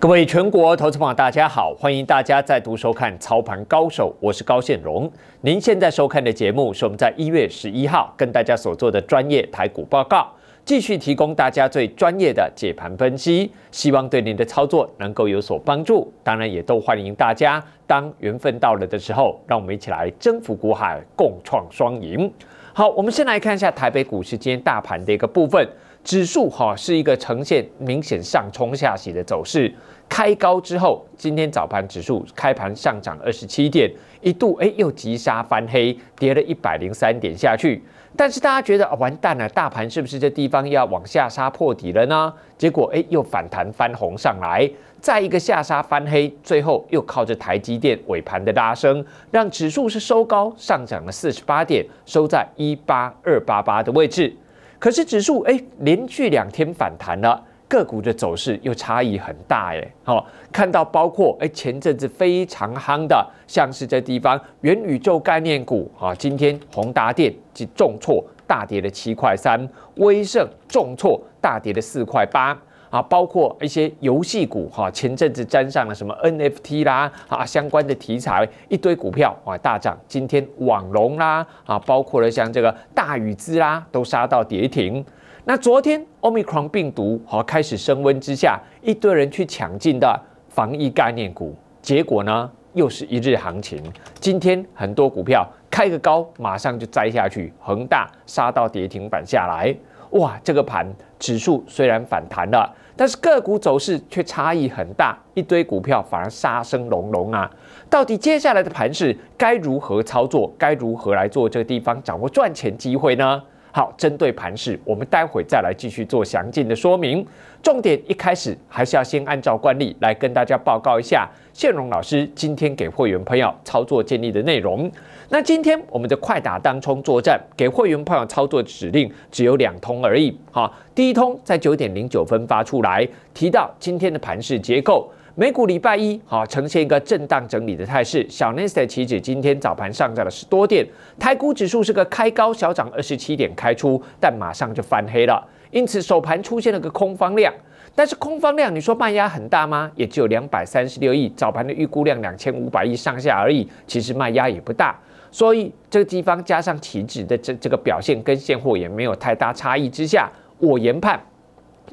各位全国投资朋友，大家好！欢迎大家再度收看《操盘高手》，我是高现荣。您现在收看的节目是我们在一月十一号跟大家所做的专业台股报告，继续提供大家最专业的解盘分析，希望对您的操作能够有所帮助。当然，也都欢迎大家当缘分到了的时候，让我们一起来征服股海，共创双赢。好，我们先来看一下台北股市今天大盘的一个部分指数，哈，是一个呈现明显上冲下洗的走势。开高之后，今天早盘指数开盘上涨二十七点，一度哎又急杀翻黑，跌了一百零三点下去。但是大家觉得啊完蛋了，大盘是不是这地方要往下杀破底了呢？结果哎又反弹翻红上来，再一个下杀翻黑，最后又靠着台积电尾盘的拉升，让指数是收高上涨了四十八点，收在一八二八八的位置。可是指数哎连续两天反弹了。个股的走势又差异很大耶。好看到包括哎前阵子非常夯的，像是这地方元宇宙概念股啊，今天宏达电重挫大跌了七块三，威盛重挫大跌了四块八啊，包括一些游戏股哈，前阵子沾上了什么 NFT 啦啊相关的题材一堆股票啊大涨，今天网龙啦啊，包括了像这个大禹资啦都杀到跌停。那昨天 Omicron 病毒好开始升温之下，一堆人去抢进的防疫概念股，结果呢又是一日行情。今天很多股票开个高，马上就摘下去，恒大杀到跌停板下来。哇，这个盘指数虽然反弹了，但是个股走势却差异很大，一堆股票反而杀声隆隆啊。到底接下来的盘势该如何操作？该如何来做这个地方掌握赚钱机会呢？好，针对盘势，我们待会再来继续做详尽的说明。重点一开始还是要先按照惯例来跟大家报告一下，谢荣老师今天给会员朋友操作建立的内容。那今天我们的快打当冲作战给会员朋友操作指令只有两通而已。好，第一通在九点零九分发出来，提到今天的盘势结构。美股礼拜一好呈现一个震荡整理的态势，小纳的期指今天早盘上涨了十多点，台股指数是个开高小涨二十七点开出，但马上就翻黑了，因此首盘出现了个空方量，但是空方量你说卖压很大吗？也只有两百三十六亿，早盘的预估量两千五百亿上下而已，其实卖压也不大，所以这个地方加上期指的这这个表现跟现货也没有太大差异之下，我研判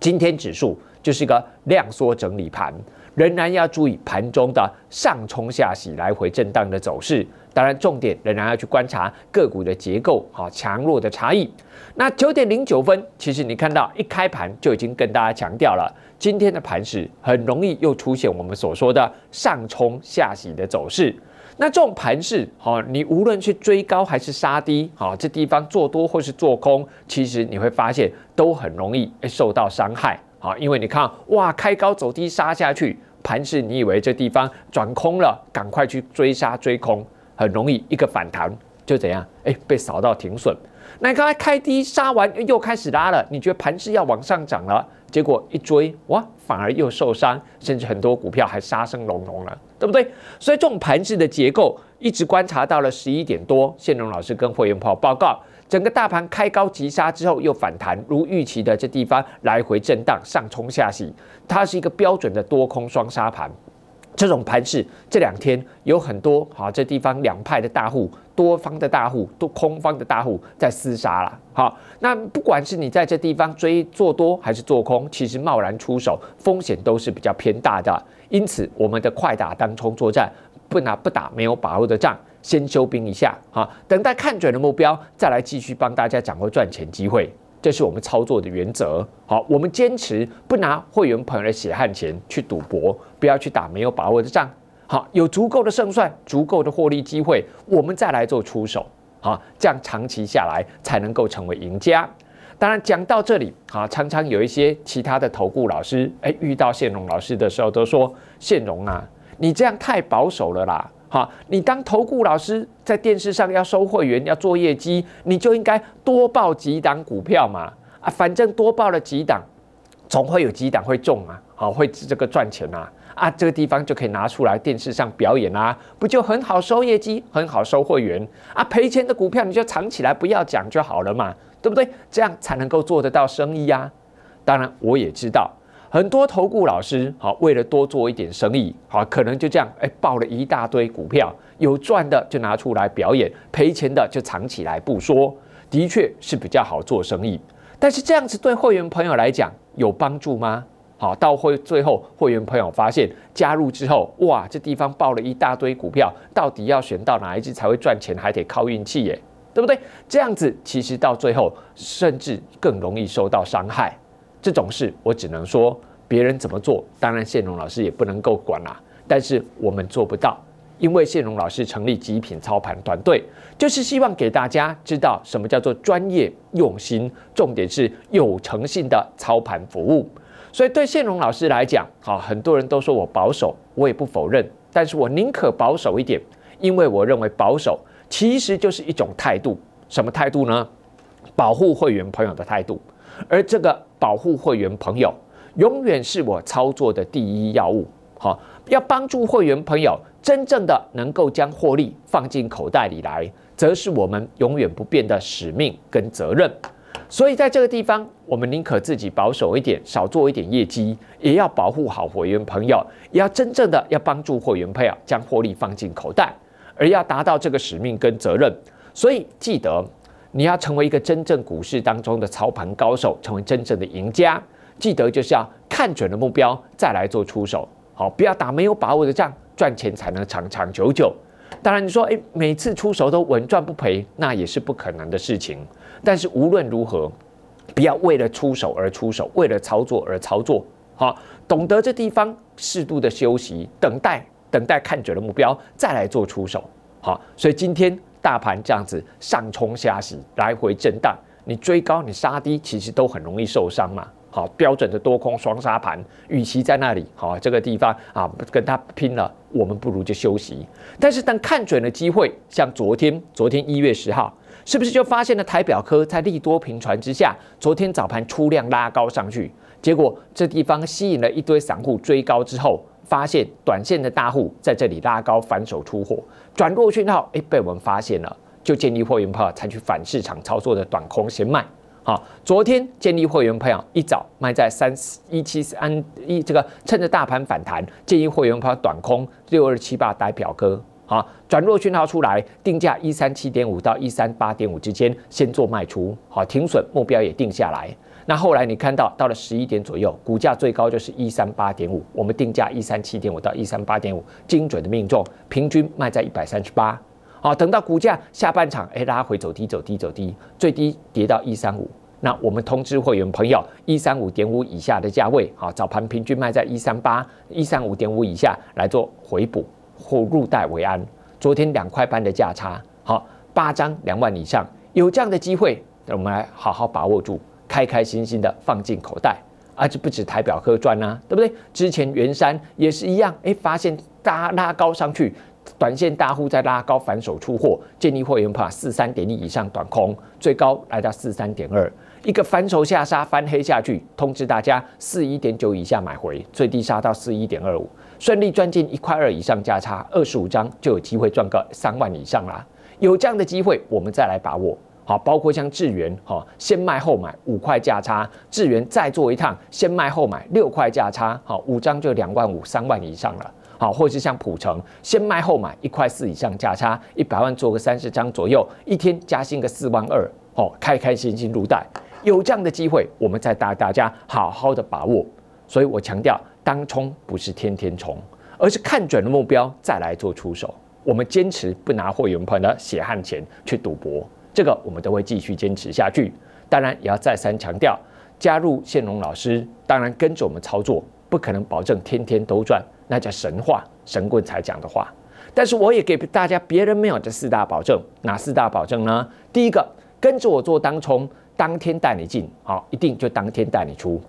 今天指数就是个量缩整理盘。仍然要注意盘中的上冲下洗、来回震荡的走势。当然，重点仍然要去观察个股的结构、哈强弱的差异。那九点零九分，其实你看到一开盘就已经跟大家强调了，今天的盘势很容易又出现我们所说的上冲下洗的走势。那这种盘势，好，你无论去追高还是杀低，好，这地方做多或是做空，其实你会发现都很容易受到伤害，好，因为你看，哇，开高走低杀下去。盘势，你以为这地方转空了，赶快去追杀追空，很容易一个反弹就怎样？哎，被扫到停损，那才开低杀完又开始拉了，你觉得盘势要往上涨了，结果一追哇，反而又受伤，甚至很多股票还杀声隆隆了，对不对？所以这种盘势的结构，一直观察到了十一点多，谢龙老师跟会员朋友报告。整个大盘开高急杀之后又反弹，如预期的这地方来回震荡，上冲下洗，它是一个标准的多空双杀盘。这种盘势这两天有很多哈，这地方两派的大户，多方的大户多空方的大户在厮杀了。好，那不管是你在这地方追做多还是做空，其实贸然出手风险都是比较偏大的。因此，我们的快打当冲作战，不拿不打没有把握的仗。先休兵一下，哈，等待看准的目标，再来继续帮大家掌握赚钱机会，这是我们操作的原则。好，我们坚持不拿会员朋友的血汗钱去赌博，不要去打没有把握的仗。好，有足够的胜算、足够的获利机会，我们再来做出手，好，这样长期下来才能够成为赢家。当然，讲到这里，哈，常常有一些其他的投顾老师，哎，遇到谢荣老师的时候，都说谢荣啊，你这样太保守了啦。好，你当投顾老师在电视上要收会员要做业绩，你就应该多报几档股票嘛，啊，反正多报了几档，总会有几档会中啊，好，会这个赚钱啊，啊，这个地方就可以拿出来电视上表演啦，不就很好收业绩，很好收会员啊？赔钱的股票你就藏起来不要讲就好了嘛，对不对？这样才能够做得到生意呀。当然我也知道。很多投顾老师好，为了多做一点生意，好，可能就这样，哎，爆了一大堆股票，有赚的就拿出来表演，赔钱的就藏起来不说。的确是比较好做生意，但是这样子对会员朋友来讲有帮助吗？好，到会最后，会员朋友发现加入之后，哇，这地方爆了一大堆股票，到底要选到哪一只才会赚钱，还得靠运气耶，对不对？这样子其实到最后，甚至更容易受到伤害。这种事我只能说别人怎么做，当然谢荣老师也不能够管啊。但是我们做不到，因为谢荣老师成立极品操盘团队，就是希望给大家知道什么叫做专业、用心，重点是有诚信的操盘服务。所以对谢荣老师来讲，好，很多人都说我保守，我也不否认，但是我宁可保守一点，因为我认为保守其实就是一种态度，什么态度呢？保护会员朋友的态度，而这个。保护会员朋友永远是我操作的第一要务。好，要帮助会员朋友真正的能够将获利放进口袋里来，则是我们永远不变的使命跟责任。所以在这个地方，我们宁可自己保守一点，少做一点业绩，也要保护好会员朋友，也要真正的要帮助会员朋友将获利放进口袋，而要达到这个使命跟责任。所以记得。你要成为一个真正股市当中的操盘高手，成为真正的赢家。记得就是要看准了目标再来做出手，好，不要打没有把握的仗，赚钱才能长长久久。当然，你说哎，每次出手都稳赚不赔，那也是不可能的事情。但是无论如何，不要为了出手而出手，为了操作而操作。好，懂得这地方，适度的休息，等待，等待看准了目标再来做出手。好，所以今天。大盘这样子上冲下洗，来回震荡，你追高你杀低，其实都很容易受伤嘛。好，标准的多空双杀盘，与其在那里好这个地方啊跟他拼了，我们不如就休息。但是当看准了机会，像昨天昨天一月十号，是不是就发现了台表科在利多平传之下，昨天早盘出量拉高上去，结果这地方吸引了一堆散户追高之后。发现短线的大户在这里拉高反手出货，转弱讯号，哎，被我们发现了，就建立货源票采取反市场操作的短空先卖。好，昨天建立货源朋友一早卖在三一七三一，这个趁着大盘反弹，建立货源友短空六二七八待表哥。好，转弱讯号出来，定价一三七点五到一三八点五之间，先做卖出。好，停损目标也定下来。那后来你看到，到了十一点左右，股价最高就是一三八点五，我们定价一三七点五到一三八点五，精准的命中，平均卖在一百三十八。好，等到股价下半场，哎，拉回走低，走低，走低，最低跌到一三五。那我们通知会员朋友，一三五点五以下的价位，好，早盘平均卖在一三八，一三五点五以下来做回补或入袋为安。昨天两块半的价差，好，八张两万以上，有这样的机会，我们来好好把握住。开开心心的放进口袋，而且不止台表客赚呐，对不对？之前元山也是一样，哎，发现大拉高上去，短线大户在拉高反手出货，建立会员怕四三点一以上短空，最高来到四三点二，一个反手下杀翻黑下去，通知大家四一点九以下买回，最低杀到四一点二五，顺利赚进一块二以上价差，二十五张就有机会赚个三万以上啦。有这样的机会，我们再来把握。好，包括像智元，哈，先卖后买五块价差，智元再做一趟，先卖后买六块价差，好，五张就两万五、三万以上了。好，或是像普城，先卖后买一块四以上价差，一百万做个三十张左右，一天加薪个四万二，哦，开开心心入袋。有这样的机会，我们再带大家好好的把握。所以我强调，当冲不是天天冲，而是看准了目标再来做出手。我们坚持不拿会员朋友的血汗钱去赌博。这个我们都会继续坚持下去，当然也要再三强调，加入线龙老师，当然跟着我们操作，不可能保证天天都赚，那叫神话，神棍才讲的话。但是我也给大家别人没有的四大保证，哪四大保证呢？第一个，跟着我做当冲，当天带你进，好，一定就当天带你出，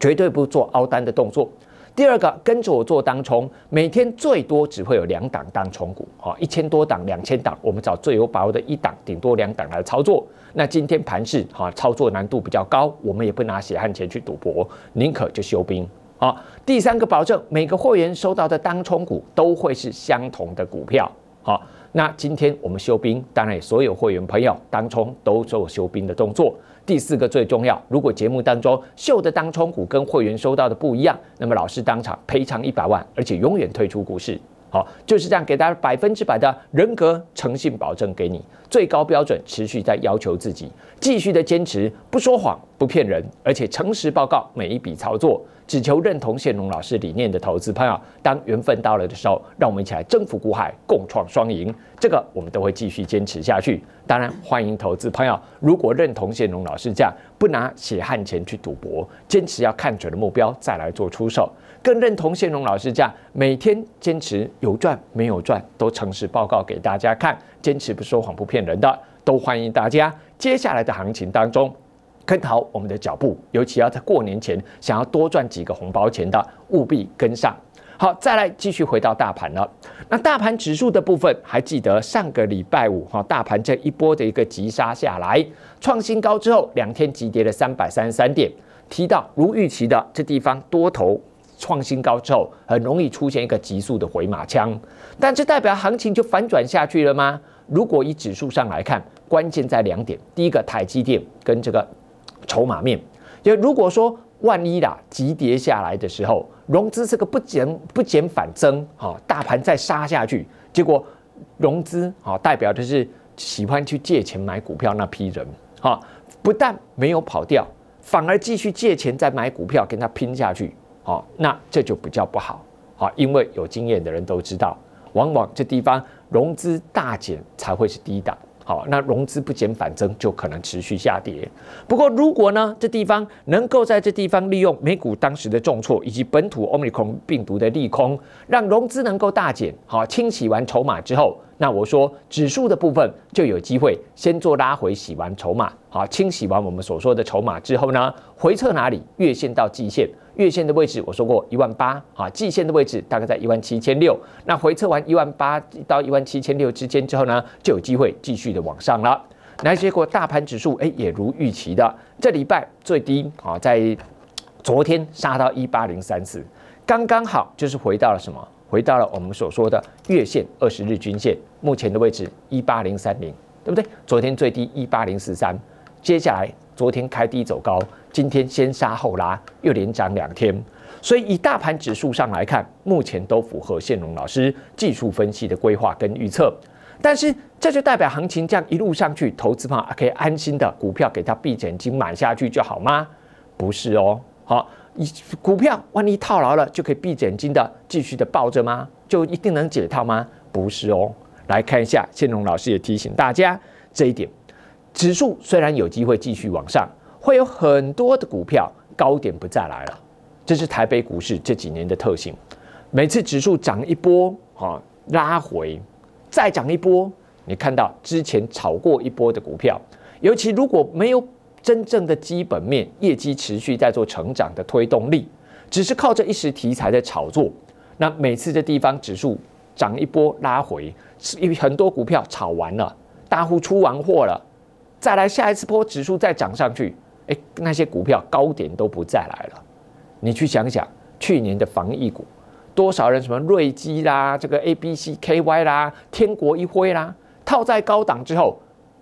绝对不做凹单的动作。第二个，跟着我做当冲，每天最多只会有两档当冲股，哈，一千多档、两千档，我们找最有把握的一档，顶多两档来操作。那今天盘市哈，操作难度比较高，我们也不拿血汗钱去赌博，宁可就休兵，好。第三个，保证每个会员收到的当冲股都会是相同的股票，好。那今天我们休兵，当然所有会员朋友当冲都做休兵的动作。第四个最重要，如果节目当中秀的当冲股跟会员收到的不一样，那么老师当场赔偿一百万，而且永远退出股市。就是这样，给大家百分之百的人格诚信保证给你，最高标准持续在要求自己，继续的坚持，不说谎，不骗人，而且诚实报告每一笔操作，只求认同谢农老师理念的投资朋友，当缘分到了的时候，让我们一起来征服股海，共创双赢。这个我们都会继续坚持下去。当然，欢迎投资朋友，如果认同谢农老师这样，不拿血汗钱去赌博，坚持要看准的目标再来做出售。更认同谢荣老师这样，每天坚持有赚没有赚都诚实报告给大家看，坚持不说谎不骗人的，都欢迎大家接下来的行情当中跟好我们的脚步，尤其要在过年前想要多赚几个红包钱的，务必跟上。好，再来继续回到大盘了。那大盘指数的部分，还记得上个礼拜五哈，大盘这一波的一个急杀下来，创新高之后两天急跌了三百三十三点，提到如预期的这地方多头。创新高之后，很容易出现一个急速的回马枪，但这代表行情就反转下去了吗？如果以指数上来看，关键在两点：第一个，台积电跟这个筹码面；因如果说万一啦急跌下来的时候，融资这个不减不减反增啊，大盘再杀下去，结果融资啊代表的是喜欢去借钱买股票那批人啊，不但没有跑掉，反而继续借钱再买股票，跟他拼下去。好，那这就比较不好，好，因为有经验的人都知道，往往这地方融资大减才会是低档，好，那融资不减反增就可能持续下跌。不过，如果呢，这地方能够在这地方利用美股当时的重挫以及本土 Omicron 病毒的利空，让融资能够大减，好，清洗完筹码之后。那我说指数的部分就有机会先做拉回洗完筹码，好清洗完我们所说的筹码之后呢，回撤哪里？月线到季线，月线的位置我说过一万八，啊，季线的位置大概在一万七千六。那回撤完一万八到一万七千六之间之后呢，就有机会继续的往上了。那结果大盘指数哎也如预期的，这礼拜最低啊在昨天杀到一八零三四，刚刚好就是回到了什么？回到了我们所说的月线二十日均线目前的位置一八零三零，对不对？昨天最低一八零四三，接下来昨天开低走高，今天先杀后拉又连涨两天，所以以大盘指数上来看，目前都符合线龙老师技术分析的规划跟预测。但是这就代表行情这样一路上去，投资方可以安心的股票给他闭眼睛买下去就好吗？不是哦，好。股票万一套牢了，就可以闭着眼睛的继续的抱着吗？就一定能解套吗？不是哦。来看一下，建龙老师也提醒大家这一点：指数虽然有机会继续往上，会有很多的股票高点不再来了。这是台北股市这几年的特性。每次指数涨一波，哈，拉回，再涨一波，你看到之前炒过一波的股票，尤其如果没有。真正的基本面业绩持续在做成长的推动力，只是靠这一时题材在炒作。那每次的地方指数涨一波拉回，因为很多股票炒完了，大户出完货了，再来下一次波指数再涨上去，哎，那些股票高点都不再来了。你去想想，去年的防疫股，多少人什么瑞基啦，这个 A B C K Y 啦，天国一辉啦，套在高档之后。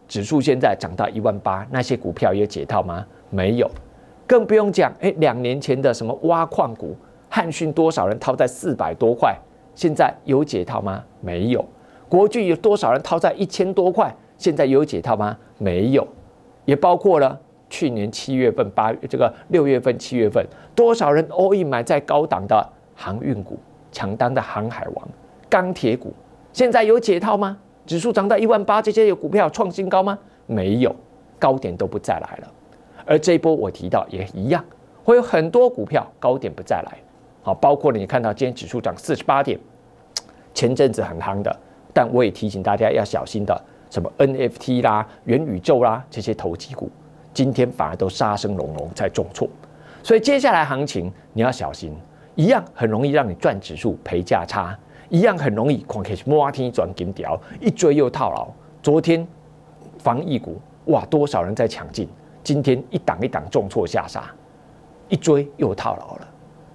指数现在涨到一万八，那些股票有解套吗？没有，更不用讲。哎，两年前的什么挖矿股，汉讯多少人套在四百多块？现在有解套吗？没有。国巨有多少人套在一千多块？现在有解套吗？没有。也包括了去年七月份、八月这个六月份、七月份，多少人 in 买在高档的航运股、抢档的航海王、钢铁股？现在有解套吗？指数涨到一万八，这些有股票创新高吗？没有，高点都不再来了。而这一波我提到也一样，会有很多股票高点不再来。好，包括你看到今天指数涨四十八点，前阵子很夯的，但我也提醒大家要小心的，什么 NFT 啦、元宇宙啦这些投机股，今天反而都杀声隆隆在重挫。所以接下来行情你要小心，一样很容易让你赚指数赔价差。一样很容易，狂开是摩天转金条，一追又套牢。昨天防疫股，哇，多少人在抢进，今天一档一档重挫下杀，一追又套牢了。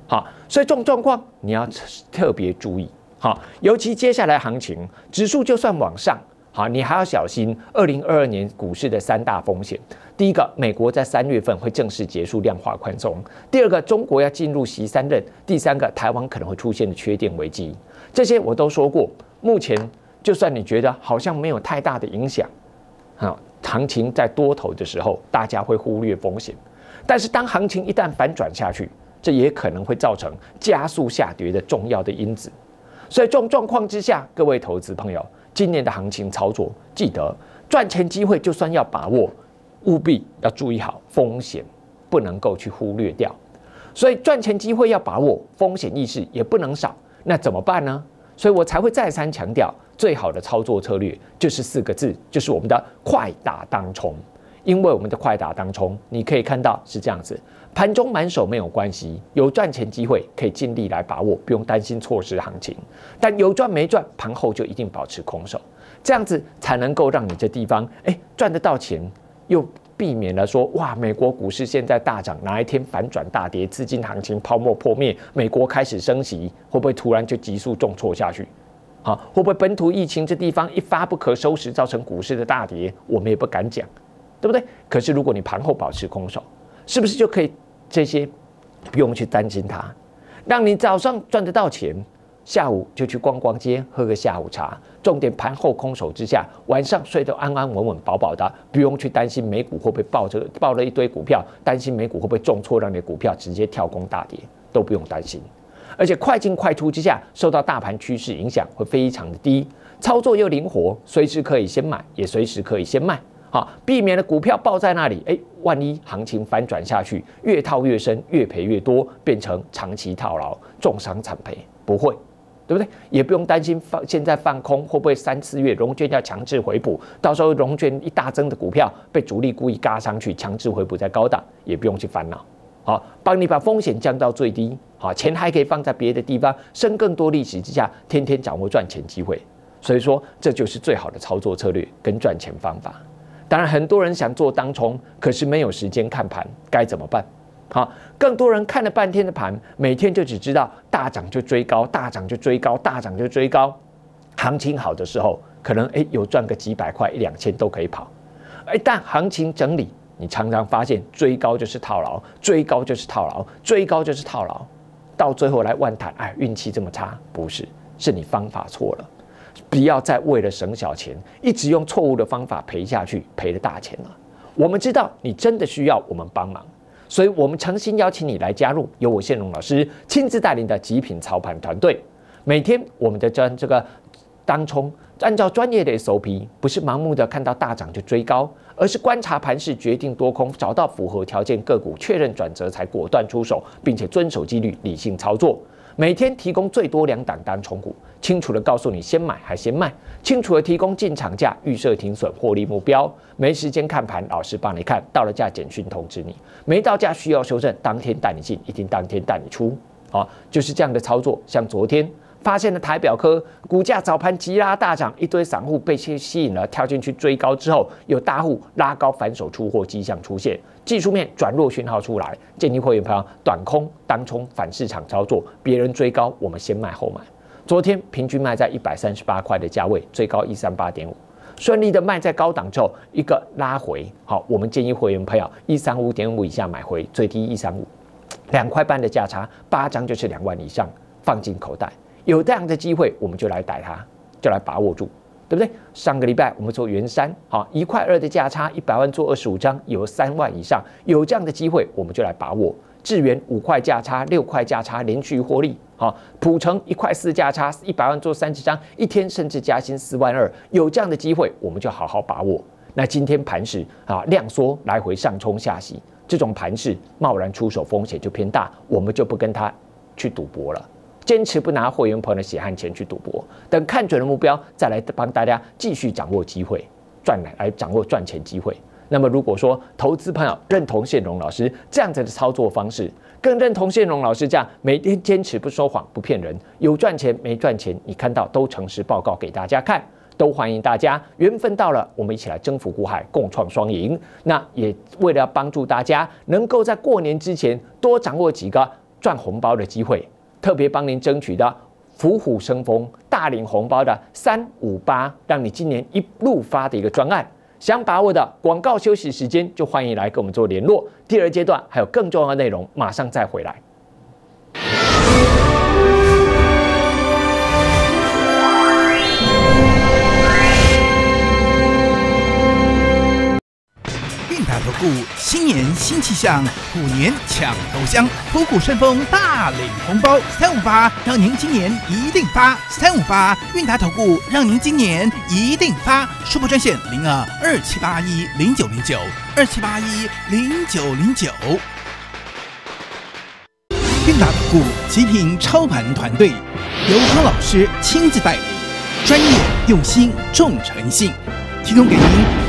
好，所以这种状况你要特别注意。好，尤其接下来行情指数就算往上。啊，你还要小心二零二二年股市的三大风险：第一个，美国在三月份会正式结束量化宽松；第二个，中国要进入习三任；第三个，台湾可能会出现的缺电危机。这些我都说过。目前，就算你觉得好像没有太大的影响，啊，行情在多头的时候，大家会忽略风险；但是，当行情一旦反转下去，这也可能会造成加速下跌的重要的因子。所以，这种状况之下，各位投资朋友。今年的行情操作，记得赚钱机会就算要把握，务必要注意好风险，不能够去忽略掉。所以赚钱机会要把握，风险意识也不能少。那怎么办呢？所以我才会再三强调，最好的操作策略就是四个字，就是我们的快打当冲。因为我们的快打当中，你可以看到是这样子，盘中满手没有关系，有赚钱机会可以尽力来把握，不用担心错失行情。但有赚没赚，盘后就一定保持空手，这样子才能够让你这地方哎赚得到钱，又避免了说哇美国股市现在大涨，哪一天反转大跌，资金行情泡沫破灭，美国开始升级，会不会突然就急速重挫下去？好，会不会本土疫情这地方一发不可收拾，造成股市的大跌？我们也不敢讲。对不对？可是如果你盘后保持空手，是不是就可以这些不用去担心它？让你早上赚得到钱，下午就去逛逛街、喝个下午茶。重点盘后空手之下，晚上睡得安安稳稳、饱饱的，不用去担心美股会不会爆着爆了一堆股票，担心美股会不会重挫，让你的股票直接跳空大跌都不用担心。而且快进快出之下，受到大盘趋势影响会非常的低，操作又灵活，随时可以先买，也随时可以先卖。好，避免了股票抱在那里。哎，万一行情翻转下去，越套越深，越赔越多，变成长期套牢，重伤惨赔，不会，对不对？也不用担心放现在放空会不会三四月融券要强制回补，到时候融券一大增的股票被主力故意嘎上去，强制回补在高档，也不用去烦恼。好，帮你把风险降到最低。好，钱还可以放在别的地方，生更多利息之下，天天掌握赚钱机会。所以说，这就是最好的操作策略跟赚钱方法。当然，很多人想做当冲，可是没有时间看盘，该怎么办？好，更多人看了半天的盘，每天就只知道大涨就追高，大涨就追高，大涨就追高。行情好的时候，可能诶有赚个几百块、一两千都可以跑，一但行情整理，你常常发现追高就是套牢，追高就是套牢，追高就是套牢，到最后来万谈，哎，运气这么差，不是，是你方法错了。不要再为了省小钱，一直用错误的方法赔下去，赔了大钱了。我们知道你真的需要我们帮忙，所以，我们诚心邀请你来加入由我谢龙老师亲自带领的极品操盘团队。每天，我们的专这个当冲，按照专业的手 p 不是盲目的看到大涨就追高，而是观察盘势决定多空，找到符合条件个股，确认转折才果断出手，并且遵守纪律，理性操作。每天提供最多两档单重股，清楚的告诉你先买还先卖，清楚的提供进场价、预设停损、获利目标。没时间看盘，老师帮你看，到了价简讯通知你，没到价需要修正，当天带你进，一定当天带你出。啊，就是这样的操作。像昨天。发现了台表科股价早盘急拉大涨，一堆散户被吸吸引了跳进去追高之后，有大户拉高反手出货迹象出现，技术面转弱讯号出来，建议会员朋友短空、当冲、反市场操作，别人追高我们先卖后买。昨天平均卖在一百三十八块的价位，最高一三八点五，顺利的卖在高档之后一个拉回，好，我们建议会员朋友一三五点五以下买回，最低一三五，两块半的价差，八张就是两万以上放进口袋。有这样的机会，我们就来逮它，就来把握住，对不对？上个礼拜我们做元山，好，一块二的价差，一百万做二十五张，有三万以上。有这样的机会，我们就来把握。智元五块价差，六块价差连续获利，好，普成一块四价差，一百万做三十张，一天甚至加薪四万二。有这样的机会，我们就好好把握。那今天盘势啊，量缩来回上冲下洗，这种盘势贸然出手风险就偏大，我们就不跟他去赌博了。坚持不拿会员朋友的血汗钱去赌博，等看准了目标再来帮大家继续掌握机会赚来，来掌握赚钱机会。那么如果说投资朋友认同线荣老师这样子的操作方式，更认同线荣老师这样每天坚持不说谎不骗人，有赚钱没赚钱你看到都诚实报告给大家看，都欢迎大家缘分到了，我们一起来征服股海，共创双赢。那也为了帮助大家能够在过年之前多掌握几个赚红包的机会。特别帮您争取的“伏虎生风”大领红包的三五八，让你今年一路发的一个专案，想把握的广告休息时间就欢迎来跟我们做联络。第二阶段还有更重要的内容，马上再回来。股新年新气象，虎年抢头香，虎股顺风大领红包，三五八让您今年一定发，三五八韵达投顾让您今年一定发，客服专线零二二七八一零九零九二七八一零九零九，韵达投顾极品操盘团队，由康老师亲自带领，专业用心重诚信，提供给您。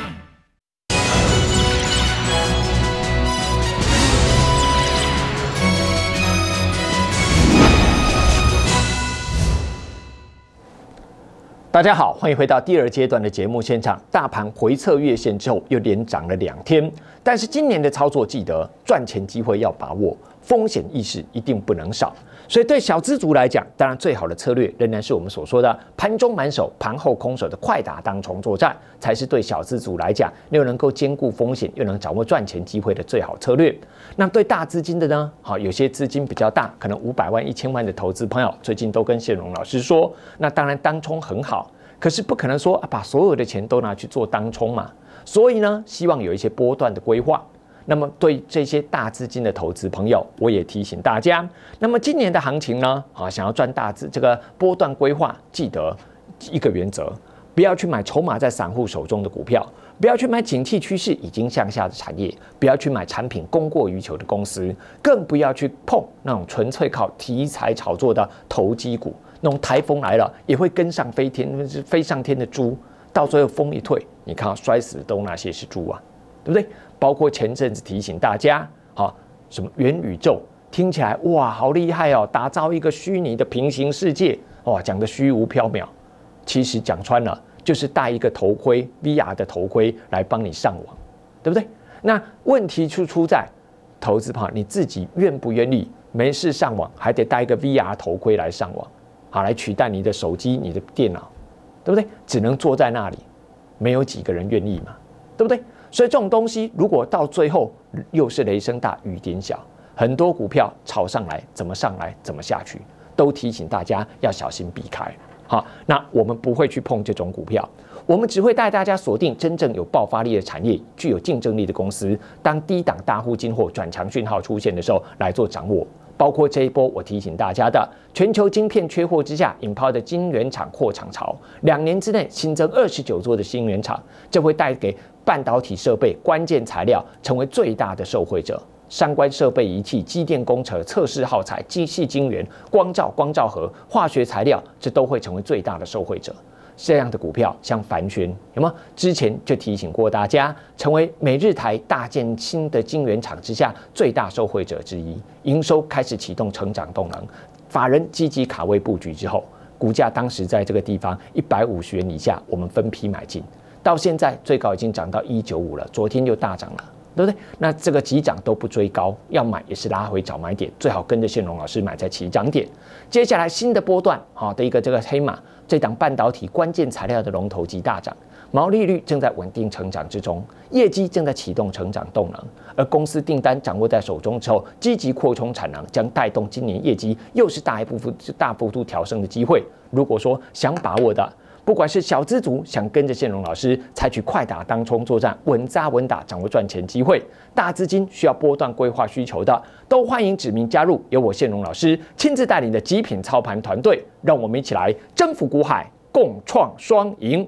大家好，欢迎回到第二阶段的节目现场。大盘回测月线之后，又连涨了两天。但是今年的操作，记得赚钱机会要把握，风险意识一定不能少。所以对小资族来讲，当然最好的策略仍然是我们所说的盘中满手、盘后空手的快打当冲作战，才是对小资族来讲又能够兼顾风险，又能掌握赚钱机会的最好策略。那对大资金的呢？好，有些资金比较大，可能五百万、一千万的投资朋友，最近都跟谢荣老师说，那当然当冲很好，可是不可能说把所有的钱都拿去做当冲嘛。所以呢，希望有一些波段的规划。那么对这些大资金的投资朋友，我也提醒大家。那么今年的行情呢？啊，想要赚大资，这个波段规划，记得一个原则：不要去买筹码在散户手中的股票，不要去买景气趋势已经向下的产业，不要去买产品供过于求的公司，更不要去碰那种纯粹靠题材炒作的投机股。那种台风来了也会跟上飞天，飞上天的猪。到最后风一退，你看摔死的都那些是猪啊？对不对？包括前阵子提醒大家，哈，什么元宇宙听起来哇，好厉害哦，打造一个虚拟的平行世界，哇，讲的虚无缥缈，其实讲穿了就是戴一个头盔，VR 的头盔来帮你上网，对不对？那问题就出在投资怕你自己愿不愿意？没事上网还得戴一个 VR 头盔来上网，好来取代你的手机、你的电脑，对不对？只能坐在那里，没有几个人愿意嘛，对不对？所以这种东西，如果到最后又是雷声大雨点小，很多股票炒上来，怎么上来怎么下去，都提醒大家要小心避开。好，那我们不会去碰这种股票，我们只会带大家锁定真正有爆发力的产业，具有竞争力的公司。当低档大户进货转强讯号出现的时候，来做掌握。包括这一波，我提醒大家的，全球晶片缺货之下引爆的晶圆厂扩厂潮，两年之内新增二十九座的晶圆厂，这会带给半导体设备、关键材料成为最大的受惠者。相关设备仪器、机电工程、测试耗材、机器晶圆、光照、光照和化学材料，这都会成为最大的受惠者。这样的股票像凡讯，有吗？之前就提醒过大家，成为美日台大建新的晶圆厂之下最大受惠者之一，营收开始启动成长动能，法人积极卡位布局之后，股价当时在这个地方一百五十元以下，我们分批买进，到现在最高已经涨到一九五了，昨天又大涨了。对不对？那这个急涨都不追高，要买也是拉回找买点，最好跟着谢龙老师买在起涨点。接下来新的波段，好，的一个这个黑马，这档半导体关键材料的龙头级大涨，毛利率正在稳定成长之中，业绩正在启动成长动能，而公司订单掌握在手中之后，积极扩充产能，将带动今年业绩又是大一部分大幅度调升的机会。如果说想把握的。不管是小资族想跟着线荣老师采取快打当冲作战，稳扎稳打掌握赚钱机会；大资金需要波段规划需求的，都欢迎指名加入由我线荣老师亲自带领的极品操盘团队，让我们一起来征服股海，共创双赢。